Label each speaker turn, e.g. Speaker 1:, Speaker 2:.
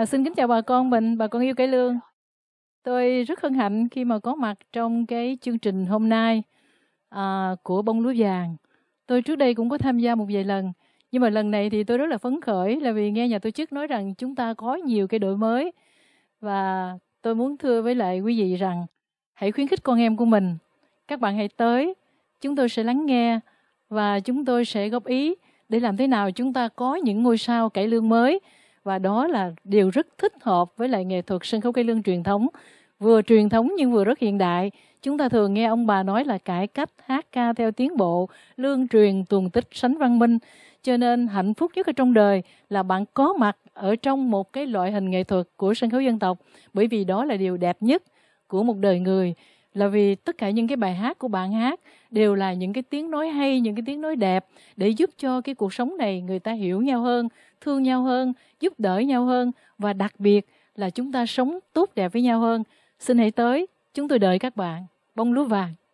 Speaker 1: Ờ, xin kính chào bà con mình, bà con yêu cải lương. Tôi rất hân hạnh khi mà có mặt trong cái chương trình hôm nay à, của bông lúa vàng. Tôi trước đây cũng có tham gia một vài lần, nhưng mà lần này thì tôi rất là phấn khởi là vì nghe nhà tổ chức nói rằng chúng ta có nhiều cái đổi mới và tôi muốn thưa với lại quý vị rằng hãy khuyến khích con em của mình. Các bạn hãy tới, chúng tôi sẽ lắng nghe và chúng tôi sẽ góp ý để làm thế nào chúng ta có những ngôi sao cải lương mới và đó là điều rất thích hợp với lại nghệ thuật sân khấu cây lương truyền thống vừa truyền thống nhưng vừa rất hiện đại chúng ta thường nghe ông bà nói là cải cách hát ca theo tiến bộ lương truyền tuồng tích sánh văn minh cho nên hạnh phúc nhất ở trong đời là bạn có mặt ở trong một cái loại hình nghệ thuật của sân khấu dân tộc bởi vì đó là điều đẹp nhất của một đời người là vì tất cả những cái bài hát của bạn hát đều là những cái tiếng nói hay những cái tiếng nói đẹp để giúp cho cái cuộc sống này người ta hiểu nhau hơn thương nhau hơn giúp đỡ nhau hơn và đặc biệt là chúng ta sống tốt đẹp với nhau hơn xin hãy tới chúng tôi đợi các bạn bông lúa vàng